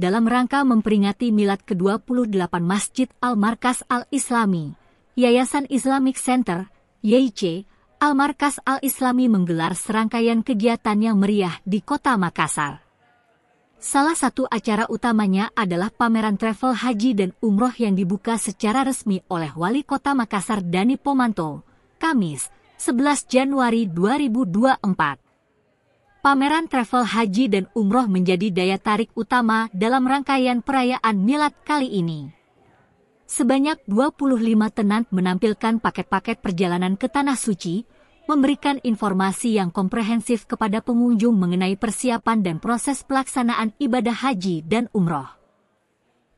dalam rangka memperingati milad ke-28 Masjid Al-Markas Al-Islami. Yayasan Islamic Center, YIC, Al-Markas Al-Islami menggelar serangkaian kegiatan yang meriah di kota Makassar. Salah satu acara utamanya adalah pameran travel haji dan umroh yang dibuka secara resmi oleh Wali Kota Makassar Dani Pomanto, Kamis, 11 Januari 2024 pameran travel haji dan umroh menjadi daya tarik utama dalam rangkaian perayaan Milad kali ini. Sebanyak 25 tenant menampilkan paket-paket perjalanan ke Tanah Suci, memberikan informasi yang komprehensif kepada pengunjung mengenai persiapan dan proses pelaksanaan ibadah haji dan umroh.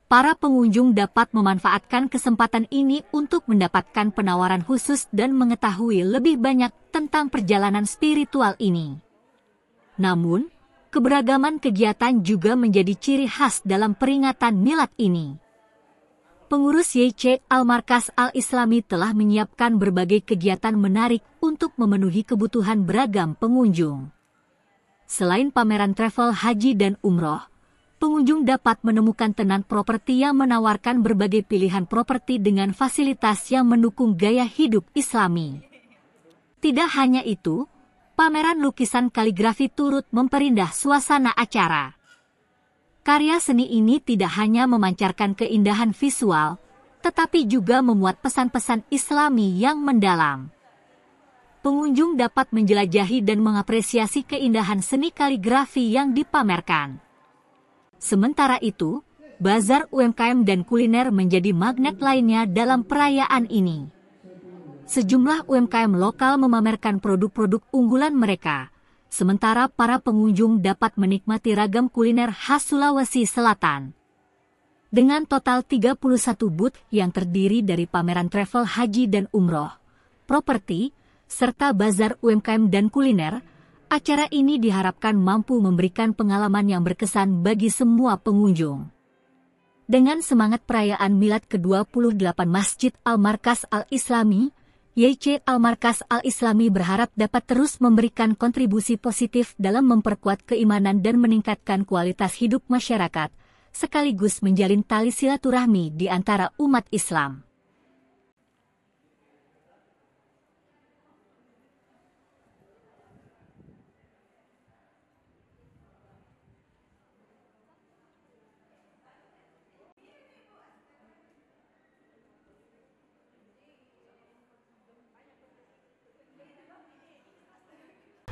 Para pengunjung dapat memanfaatkan kesempatan ini untuk mendapatkan penawaran khusus dan mengetahui lebih banyak tentang perjalanan spiritual ini. Namun, keberagaman kegiatan juga menjadi ciri khas dalam peringatan milad ini. Pengurus YC Al-Markas Al-Islami telah menyiapkan berbagai kegiatan menarik untuk memenuhi kebutuhan beragam pengunjung. Selain pameran travel haji dan umroh, pengunjung dapat menemukan tenan properti yang menawarkan berbagai pilihan properti dengan fasilitas yang mendukung gaya hidup islami. Tidak hanya itu, pameran lukisan kaligrafi turut memperindah suasana acara. Karya seni ini tidak hanya memancarkan keindahan visual, tetapi juga memuat pesan-pesan islami yang mendalam. Pengunjung dapat menjelajahi dan mengapresiasi keindahan seni kaligrafi yang dipamerkan. Sementara itu, bazar UMKM dan kuliner menjadi magnet lainnya dalam perayaan ini sejumlah UMKM lokal memamerkan produk-produk unggulan mereka, sementara para pengunjung dapat menikmati ragam kuliner khas Sulawesi Selatan. Dengan total 31 booth yang terdiri dari pameran travel haji dan umroh, properti, serta bazar UMKM dan kuliner, acara ini diharapkan mampu memberikan pengalaman yang berkesan bagi semua pengunjung. Dengan semangat perayaan milad ke-28 Masjid Al-Markas Al-Islami, YC Al-Markas Al-Islami berharap dapat terus memberikan kontribusi positif dalam memperkuat keimanan dan meningkatkan kualitas hidup masyarakat, sekaligus menjalin tali silaturahmi di antara umat Islam.